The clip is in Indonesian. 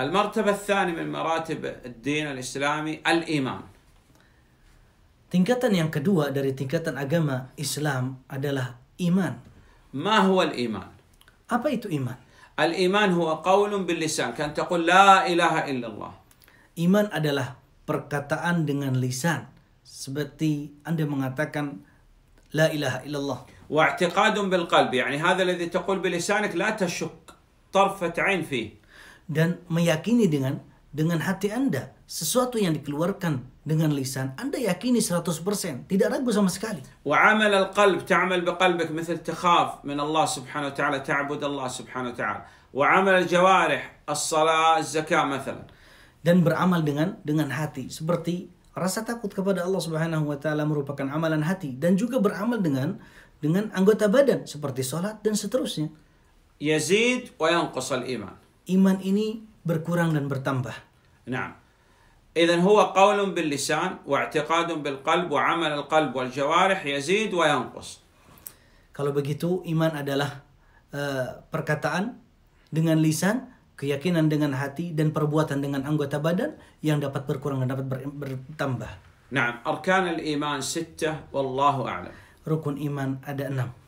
المرتبة الثانية من مراتب الدين الإسلامي الإيمان. Tingkatan yang kedua dari tingkatan agama Islam adalah iman. ما هو الإيمان؟ apa itu iman? الإيمان هو قول باللسان كان تقول لا إله إلا الله Iman adalah perkataan dengan lisan seperti Anda mengatakan لا إله إلا الله واعتقاد بالقلب يعني هذا الذي تقول بلسانك لا تشك طرفة عين فيه dan meyakini dengan dengan hati Anda sesuatu yang dikeluarkan dengan lisan Anda yakini 100% tidak ragu sama sekali wa amal al qalb ta'mal bi qalbik mithl takhaf min Allah subhanahu wa ta'ala ta'bud Allah subhanahu wa ta'ala wa amal al jawarih as salat az-zakah مثلا dan beramal dengan dengan hati seperti rasa takut kepada Allah subhanahu wa ta'ala merupakan amalan hati dan juga beramal dengan dengan anggota badan seperti salat dan seterusnya yazid wa yanqus al iman iman ini berkurang dan bertambah. Nah. إذا هو قول باللسان واعتقاد بالقلب وعمل القلب والجوارح يزيد وينقص. Kalau begitu iman adalah uh, perkataan dengan lisan, keyakinan dengan hati dan perbuatan dengan anggota badan yang dapat berkurang dan dapat ber, bertambah. نعم أركان الإيمان ستة والله أعلم. Rukun iman ada enam.